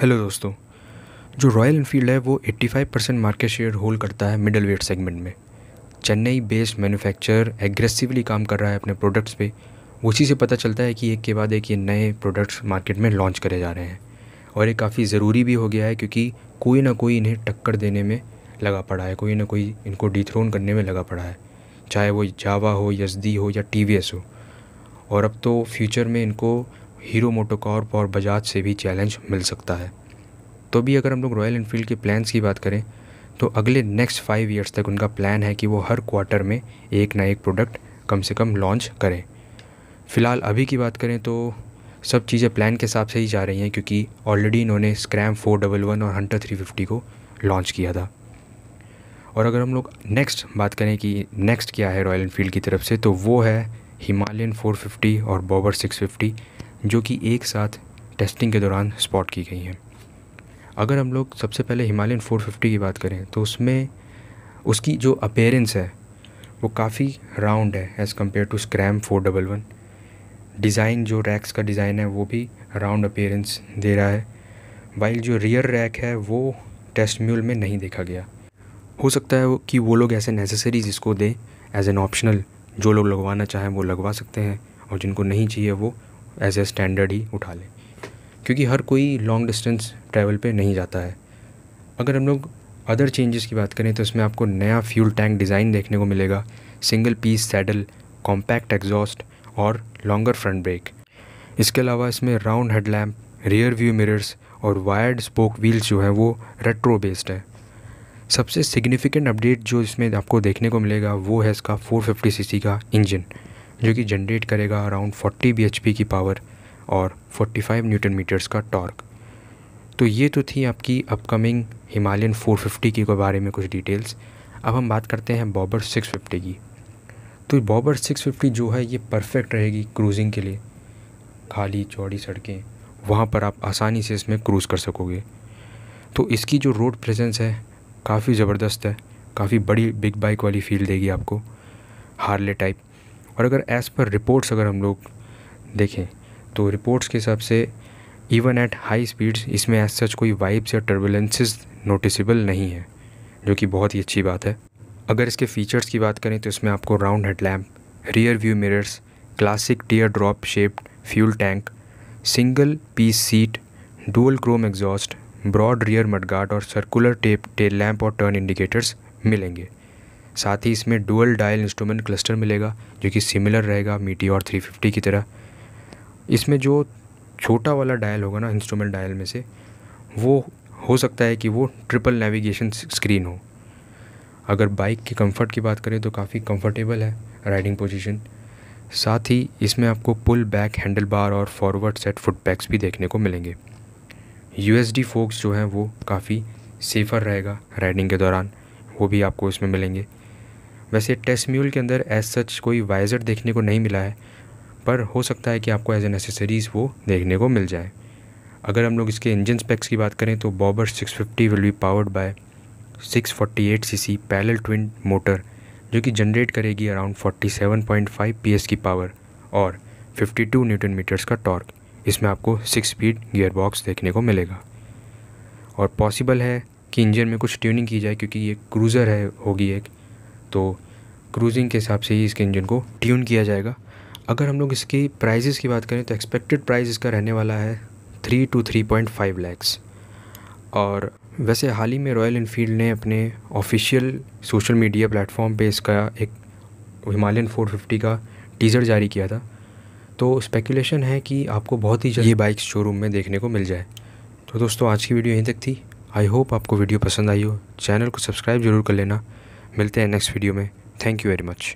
hello दोस्तों जो royal Enfield है वो 85 परसेंट मार्केट शेयर होल्ड करता है मिडल वेट सेगमेंट में चेन्नई बेस्ड मैन्युफैक्चरर एग्रेसिवली काम कर रहा है अपने प्रोडक्ट्स पे उसी से पता चलता है कि एक के बाद एक ये नए प्रोडक्ट्स मार्केट में लॉन्च करे जा रहे हैं और ये काफ़ी ज़रूरी भी हो गया है क्योंकि कोई ना कोई इन्हें टक्कर देने में लगा पड़ा है कोई ना कोई इनको डिथ्रोन करने में लगा पड़ा है चाहे वो जावा हो यजदी हो या टी हो और अब तो फ्यूचर में इनको हीरो मोटोकॉर्प और बजाज से भी चैलेंज मिल सकता है तो भी अगर हम लोग रॉयल इनफील्ड के प्लान्स की बात करें तो अगले नेक्स्ट फाइव ईयर्स तक उनका प्लान है कि वो हर क्वार्टर में एक ना एक प्रोडक्ट कम से कम लॉन्च करें फ़िलहाल अभी की बात करें तो सब चीज़ें प्लान के हिसाब से ही जा रही हैं क्योंकि ऑलरेडी इन्होंने स्क्रैम फोर डबल वन और हंटर थ्री फिफ्टी को लॉन्च किया था और अगर हम लोग नेक्स्ट बात करें कि नेक्स्ट क्या है रॉयल इनफील्ड की तरफ से तो वो है हिमालयन 450 और बॉबर 650 जो कि एक साथ टेस्टिंग के दौरान स्पॉट की गई हैं अगर हम लोग सबसे पहले हिमालयन 450 की बात करें तो उसमें उसकी जो अपेयरेंस है वो काफ़ी राउंड है as compare to Scram four double one design जो रैक्स का डिज़ाइन है वो भी राउंड अपेयरेंस दे रहा है वाइल जो रियर रैक है वो टेस्ट म्यूल में नहीं देखा गया हो सकता है कि वो लोग ऐसे नेसेसरीज इसको दें एज एन ऑप्शनल जो लोग लगवाना चाहें वो लगवा सकते हैं और जिनको नहीं चाहिए वो एज ए स्टैंडर्ड ही उठा लें क्योंकि हर कोई लॉन्ग डिस्टेंस ट्रैवल पे नहीं जाता है अगर हम लोग अदर चेंजेस की बात करें तो इसमें आपको नया फ्यूल टैंक डिज़ाइन देखने को मिलेगा single piece saddle compact exhaust और लॉन्गर फ्रंट ब्रेक इसके अलावा इसमें round head lamp rear view mirrors और वायर्ड स्पोक व्हील्स जो हैं वो रेट्रो बेस्ड है सबसे सिग्निफिकेंट अपडेट जो इसमें आपको देखने को मिलेगा वो है इसका 450 सीसी का इंजन जो कि जनरेट करेगा अराउंड 40 bhp की पावर और 45 न्यूटन मीटर्स का टॉर्क तो ये तो थी आपकी अपकमिंग हिमालयन 450 के बारे में कुछ डिटेल्स अब हम बात करते हैं बॉबर 650 की तो बॉबर 650 जो है ये परफेक्ट रहेगी क्रूजिंग के लिए खाली चौड़ी सड़कें वहाँ पर आप आसानी से इसमें क्रूज़ कर सकोगे तो इसकी जो रोड प्रेजेंस है काफ़ी ज़बरदस्त है काफ़ी बड़ी बिग बाइक वाली फील देगी आपको हार्ले टाइप और अगर एज़ पर रिपोर्ट्स अगर हम लोग देखें तो रिपोर्ट्स के हिसाब से इवन एट हाई स्पीड्स इसमें एज सच कोई वाइब्स या टर्बुलेंसेज नोटिसबल नहीं है जो कि बहुत ही अच्छी बात है अगर इसके फीचर्स की बात करें तो इसमें आपको round head lamp rear view mirrors classic tear drop shaped fuel tank single piece seat dual chrome exhaust broad rear mudguard और सर्कुलर टेप टेल लैम्प और टर्न इंडिकेटर्स मिलेंगे साथ ही इसमें डुअल डायल इंस्ट्रूमेंट क्लस्टर मिलेगा जो कि similar रहेगा मीटी और थ्री फिफ्टी की तरह इसमें जो छोटा वाला डायल होगा ना इंस्ट्रूमेंट डायल में से वो हो सकता है कि वो ट्रिपल नेविगेशन स्क्रीन हो अगर बाइक के कंफर्ट की बात करें तो काफ़ी कंफर्टेबल है राइडिंग पोजीशन साथ ही इसमें आपको पुल बैक हैंडल बार और फॉरवर्ड सेट फुट पैक्स भी देखने को मिलेंगे यू एस डी फोक्स जो हैं वो काफ़ी सेफ़र रहेगा राइडिंग के दौरान वो भी आपको इसमें मिलेंगे वैसे टेस्ट म्यूल के अंदर एज सच कोई वाइजर देखने को नहीं मिला है पर हो सकता है कि आपको एज ए नेसेसरीज वो देखने को मिल जाए अगर हम लोग इसके इंजन स्पेक्स की बात करें तो Bobber 650 will be powered by 648 C parallel twin motor जो कि जनरेट करेगी अराउंड 47.5 पीएस की पावर और 52 न्यूटन मीटर्स का टॉर्क इसमें आपको सिक्स स्पीड गियर बॉक्स देखने को मिलेगा और पॉसिबल है कि इंजन में कुछ ट्यूनिंग की जाए क्योंकि ये क्रूज़र है होगी एक तो क्रूजिंग के हिसाब से ही इसके इंजन को ट्यून किया जाएगा अगर हम लोग इसकी प्राइजेस की बात करें तो एक्सपेक्टेड प्राइस इसका रहने वाला है three two three point five lakhs और वैसे हाल ही में रॉयल इनफील्ड ने अपने ऑफिशियल सोशल मीडिया प्लेटफॉर्म पे इसका एक हिमालयन 450 का टीज़र जारी किया था तो स्पेकुलेशन है कि आपको बहुत ही जल्द ये बाइक शोरूम में देखने को मिल जाए तो दोस्तों आज की वीडियो यहीं तक थी आई होप आपको वीडियो पसंद आई हो चैनल को सब्सक्राइब जरूर कर लेना मिलते हैं नेक्स्ट वीडियो में थैंक यू वेरी मच